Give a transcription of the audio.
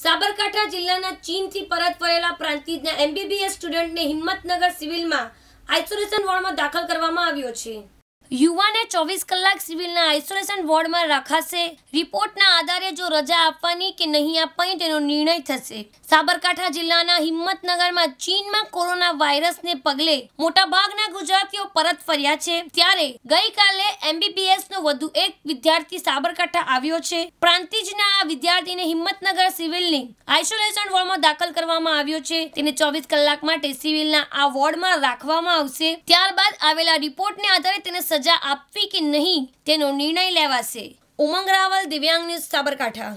સાબરકાંઠા જિલ્લાના ચીનથી પરત ફરેલા પ્રાંતિજના એમબીબીએસ સ્ટુડન્ટને હિંમતનગર સિવિલમાં આઇસોલેશન વોર્ડમાં દાખલ કરવામાં આવ્યો છે યુવાને ચોવીસ કલાક સિવિલના આઇસોલેશન વોર્ડમાં રખાશે રિપોર્ટના આધારે જો રજા આપવાની કે નહીં આપવાની તેનો નિર્ણય થશે સાબરકાંઠા જિલ્લાના હિંમતનગરમાં ચીનમાં કોરોના વાયરસને પગલે મોટાભાગના ગુજરાતીઓ પરત ફર્યા છે ત્યારે ગઈકાલે એમબીબીએસ નો વધુ એક વિદ્યાર્થી સાબરકાંઠા આવ્યો છે પ્રાંતિજના આ વિદ્યાર્થીને હિંમતનગર સિવિલની આઇસોલેશન વોર્ડમાં દાખલ કરવામાં આવ્યો છે તેને ચોવીસ કલાક માટે સિવિલના આ વોર્ડમાં રાખવામાં આવશે ત્યારબાદ આવેલા રિપોર્ટને આધારે તેને સજા આપવી કે નહીં તેનો નિર્ણય લેવાશે ઉમંગ રાવલ દિવ્યાંગ ન્યૂઝ સાબરકાંઠા